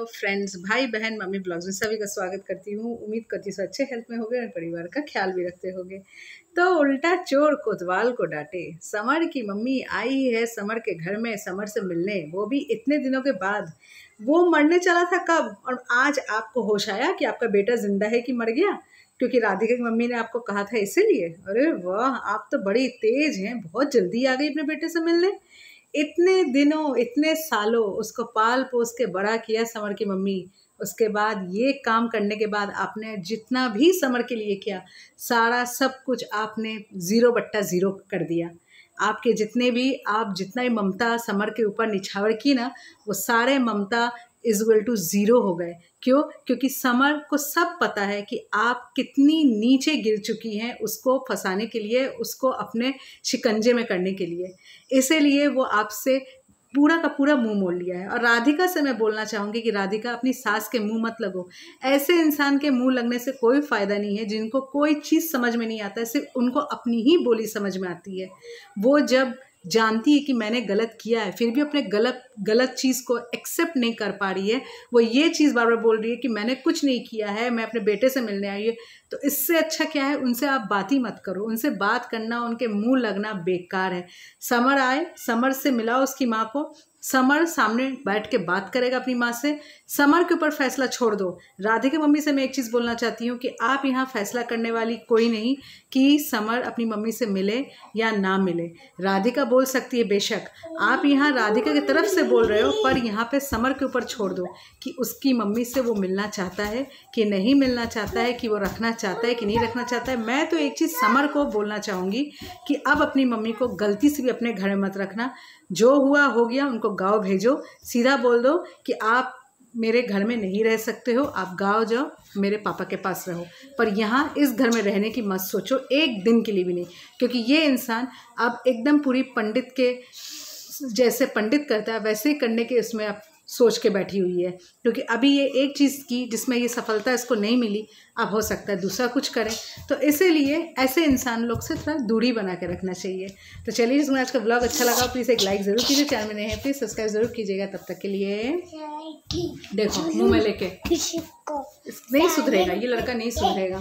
hello friends भाई बहन mummy blogs में सभी का स्वागत करती हूँ उम्मीद करती हूँ अच्छे हेल्थ में होगे और परिवार का ख्याल भी रखते होगे तो उल्टा चोर कोतवाल को डांटे समर की मम्मी आई है समर के घर में समर से मिलने वो भी इतने दिनों के बाद वो मरने चला था कब और आज आपको होश आया कि आपका बेटा जिंदा है कि मर गया क्योंकि राधिका की मम्मी ने आपको कहा था इसीलिए अरे वाह आप तो बड़ी तेज हैं बहुत जल्दी आ गई अपने बेटे से मिलने इतने दिनों इतने सालों उसको पाल पोस के बड़ा किया समर की मम्मी उसके बाद ये काम करने के बाद आपने जितना भी समर के लिए किया सारा सब कुछ आपने ज़ीरो बट्टा ज़ीरो कर दिया आपके जितने भी आप जितना ही ममता समर के ऊपर निछावर की ना वो सारे ममता इजल टू ज़ीरो हो गए क्यों क्योंकि समर को सब पता है कि आप कितनी नीचे गिर चुकी हैं उसको फंसाने के लिए उसको अपने शिकंजे में करने के लिए इसीलिए वो आपसे पूरा का पूरा मुंह मोड़ लिया है और राधिका से मैं बोलना चाहूँगी कि राधिका अपनी सास के मुंह मत लगो ऐसे इंसान के मुंह लगने से कोई फ़ायदा नहीं है जिनको कोई चीज़ समझ में नहीं आता है सिर्फ उनको अपनी ही बोली समझ में आती है वो जब जानती है कि मैंने गलत किया है फिर भी अपने गलत गलत चीज़ को एक्सेप्ट नहीं कर पा रही है वो ये चीज़ बार बार बोल रही है कि मैंने कुछ नहीं किया है मैं अपने बेटे से मिलने आई है तो इससे अच्छा क्या है उनसे आप बात ही मत करो उनसे बात करना उनके मुंह लगना बेकार है समर आए समर से मिलाओ उसकी माँ को समर सामने बैठ के बात करेगा अपनी माँ से समर के ऊपर फैसला छोड़ दो राधे के मम्मी से मैं एक चीज़ बोलना चाहती हूँ कि आप यहाँ फैसला करने वाली कोई नहीं कि समर अपनी मम्मी से मिले या ना मिले राधिका बोल सकती है बेशक आप यहाँ राधिका की तरफ से बोल रहे हो पर यहाँ पे समर के ऊपर छोड़ दो कि उसकी मम्मी से वो मिलना चाहता है कि नहीं मिलना चाहता है कि वो रखना चाहता है कि नहीं रखना चाहता है मैं तो एक चीज़ समर को बोलना चाहूँगी कि अब अपनी मम्मी को गलती से भी अपने घर में मत रखना जो हुआ हो गया उनको गांव गाँव भेजो सीधा बोल दो कि आप मेरे घर में नहीं रह सकते हो आप गाँव जाओ मेरे पापा के पास रहो पर यहाँ इस घर में रहने की मत सोचो एक दिन के लिए भी नहीं क्योंकि ये इंसान अब एकदम पूरी पंडित के जैसे पंडित करता है वैसे ही करने के उसमें आप सोच के बैठी हुई है क्योंकि अभी ये एक चीज़ की जिसमें ये सफलता इसको नहीं मिली अब हो सकता है दूसरा कुछ करें तो इसीलिए ऐसे इंसान लोग से थोड़ा दूरी बना के रखना चाहिए तो चलिए जिसमें आज का ब्लॉग अच्छा लगा प्लीज़ एक लाइक ज़रूर कीजिए चैनल में नहीं है प्लीज़ सब्सक्राइब ज़रूर कीजिएगा तब तक के लिए देखो मुँह में लेके नहीं सुधरेगा ये लड़का नहीं सुधरेगा